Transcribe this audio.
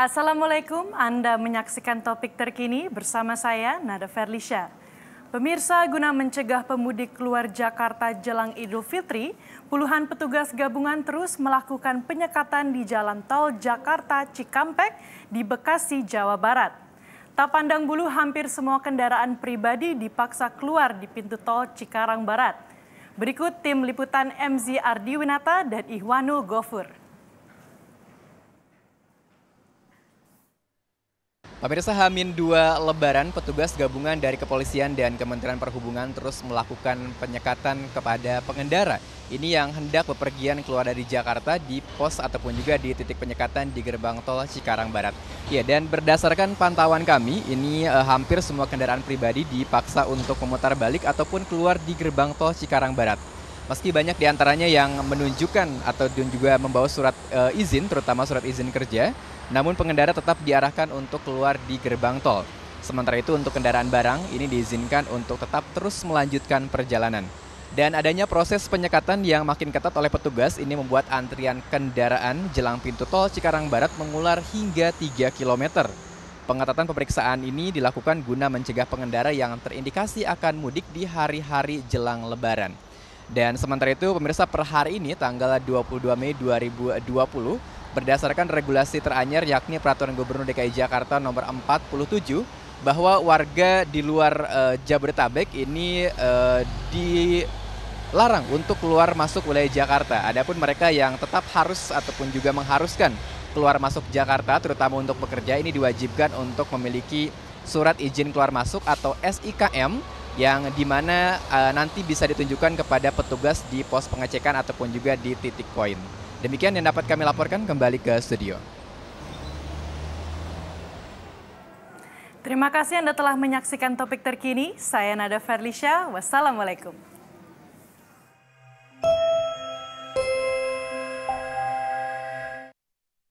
Assalamualaikum, Anda menyaksikan topik terkini bersama saya, Nada Ferlisha. Pemirsa, guna mencegah pemudik keluar Jakarta jelang Idul Fitri, puluhan petugas gabungan terus melakukan penyekatan di jalan tol Jakarta Cikampek di Bekasi, Jawa Barat. Tak pandang bulu, hampir semua kendaraan pribadi dipaksa keluar di pintu tol Cikarang Barat. Berikut tim liputan MZ Ardi Winata dan Ihwanu Gofur. Pemirsa Hamin 2 Lebaran, petugas gabungan dari kepolisian dan Kementerian Perhubungan terus melakukan penyekatan kepada pengendara. Ini yang hendak bepergian keluar dari Jakarta di pos ataupun juga di titik penyekatan di gerbang tol Cikarang Barat. Ya, dan berdasarkan pantauan kami, ini eh, hampir semua kendaraan pribadi dipaksa untuk memutar balik ataupun keluar di gerbang tol Cikarang Barat. Meski banyak di antaranya yang menunjukkan atau juga membawa surat uh, izin, terutama surat izin kerja, namun pengendara tetap diarahkan untuk keluar di gerbang tol. Sementara itu untuk kendaraan barang ini diizinkan untuk tetap terus melanjutkan perjalanan. Dan adanya proses penyekatan yang makin ketat oleh petugas ini membuat antrian kendaraan jelang pintu tol Cikarang Barat mengular hingga 3 km. Pengetatan pemeriksaan ini dilakukan guna mencegah pengendara yang terindikasi akan mudik di hari-hari jelang lebaran. Dan sementara itu pemirsa per hari ini tanggal 22 Mei 2020 berdasarkan regulasi teranyar yakni Peraturan Gubernur DKI Jakarta nomor 47 bahwa warga di luar uh, Jabodetabek ini uh, dilarang untuk keluar masuk wilayah Jakarta. Adapun mereka yang tetap harus ataupun juga mengharuskan keluar masuk Jakarta terutama untuk pekerja ini diwajibkan untuk memiliki surat izin keluar masuk atau SIKM yang dimana uh, eh, nanti bisa ditunjukkan kepada petugas di pos pengecekan ataupun juga di titik poin. Demikian yang dapat kami laporkan kembali ke studio. Terima kasih Anda telah menyaksikan topik terkini. Saya Nada Ferlisha, wassalamualaikum.